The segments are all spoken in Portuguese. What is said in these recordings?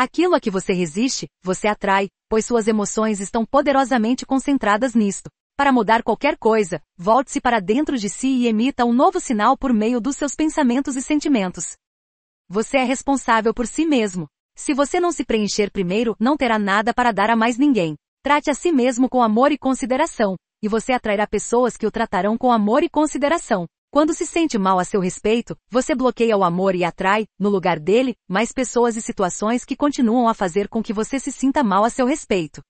Aquilo a que você resiste, você atrai, pois suas emoções estão poderosamente concentradas nisto. Para mudar qualquer coisa, volte-se para dentro de si e emita um novo sinal por meio dos seus pensamentos e sentimentos. Você é responsável por si mesmo. Se você não se preencher primeiro, não terá nada para dar a mais ninguém. Trate a si mesmo com amor e consideração, e você atrairá pessoas que o tratarão com amor e consideração. Quando se sente mal a seu respeito, você bloqueia o amor e atrai, no lugar dele, mais pessoas e situações que continuam a fazer com que você se sinta mal a seu respeito.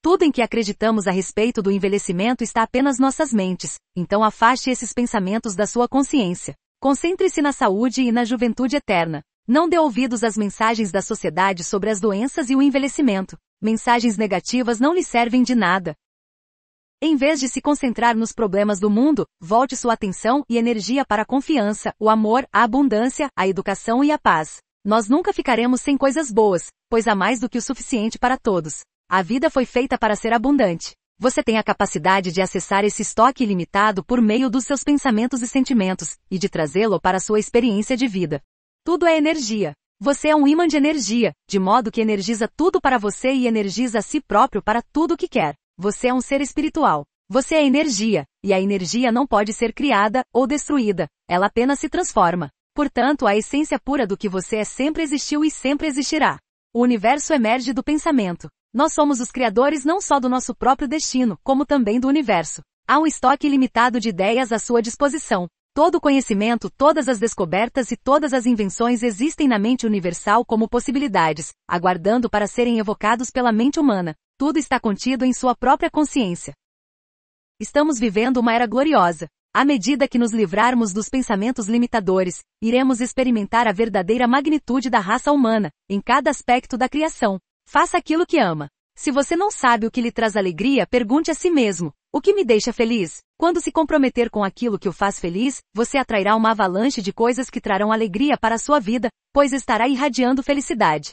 Tudo em que acreditamos a respeito do envelhecimento está apenas nossas mentes, então afaste esses pensamentos da sua consciência. Concentre-se na saúde e na juventude eterna. Não dê ouvidos às mensagens da sociedade sobre as doenças e o envelhecimento. Mensagens negativas não lhe servem de nada. Em vez de se concentrar nos problemas do mundo, volte sua atenção e energia para a confiança, o amor, a abundância, a educação e a paz. Nós nunca ficaremos sem coisas boas, pois há mais do que o suficiente para todos. A vida foi feita para ser abundante. Você tem a capacidade de acessar esse estoque ilimitado por meio dos seus pensamentos e sentimentos, e de trazê-lo para a sua experiência de vida. Tudo é energia. Você é um imã de energia, de modo que energiza tudo para você e energiza a si próprio para tudo o que quer. Você é um ser espiritual. Você é energia, e a energia não pode ser criada ou destruída, ela apenas se transforma. Portanto, a essência pura do que você é sempre existiu e sempre existirá. O universo emerge do pensamento. Nós somos os criadores não só do nosso próprio destino, como também do universo. Há um estoque ilimitado de ideias à sua disposição. Todo o conhecimento, todas as descobertas e todas as invenções existem na mente universal como possibilidades, aguardando para serem evocados pela mente humana tudo está contido em sua própria consciência. Estamos vivendo uma era gloriosa. À medida que nos livrarmos dos pensamentos limitadores, iremos experimentar a verdadeira magnitude da raça humana, em cada aspecto da criação. Faça aquilo que ama. Se você não sabe o que lhe traz alegria, pergunte a si mesmo: o que me deixa feliz? Quando se comprometer com aquilo que o faz feliz, você atrairá uma avalanche de coisas que trarão alegria para a sua vida, pois estará irradiando felicidade.